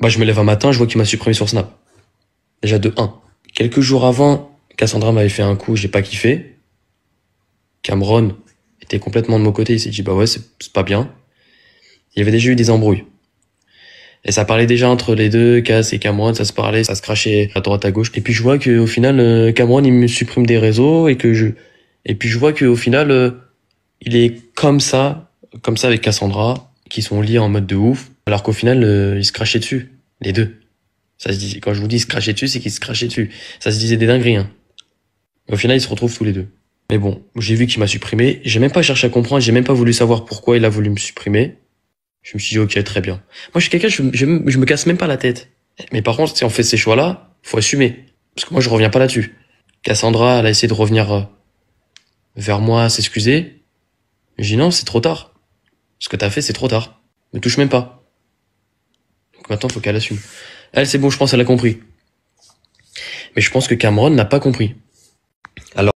Bah, je me lève un matin, je vois qu'il m'a supprimé sur Snap. Déjà de 1. Quelques jours avant, Cassandra m'avait fait un coup, j'ai pas kiffé. Cameron était complètement de mon côté, il s'est dit bah ouais, c'est pas bien. Il y avait déjà eu des embrouilles. Et ça parlait déjà entre les deux, Cass et Cameron, ça se parlait, ça se crachait à droite à gauche. Et puis je vois que au final, euh, Cameron il me supprime des réseaux et que je. Et puis je vois que au final, euh, il est comme ça, comme ça avec Cassandra, qui sont liés en mode de ouf. Alors qu'au final, euh, ils se crachaient dessus, les deux. Ça se disait quand je vous dis se crachaient dessus, c'est qu'ils se crachaient dessus. Ça se disait des dingueries. Hein. Au final, ils se retrouvent tous les deux. Mais bon, j'ai vu qu'il m'a supprimé. J'ai même pas cherché à comprendre. J'ai même pas voulu savoir pourquoi il a voulu me supprimer. Je me suis dit, ok, très bien. Moi, je suis quelqu'un, je, je, me casse même pas la tête. Mais par contre, si on fait ces choix-là, faut assumer. Parce que moi, je reviens pas là-dessus. Cassandra, elle a essayé de revenir euh, vers moi, s'excuser. J'ai dit non, c'est trop tard. Ce que t'as fait, c'est trop tard. Me touche même pas. Maintenant, faut qu'elle assume. Elle, c'est bon, je pense, elle a compris. Mais je pense que Cameron n'a pas compris.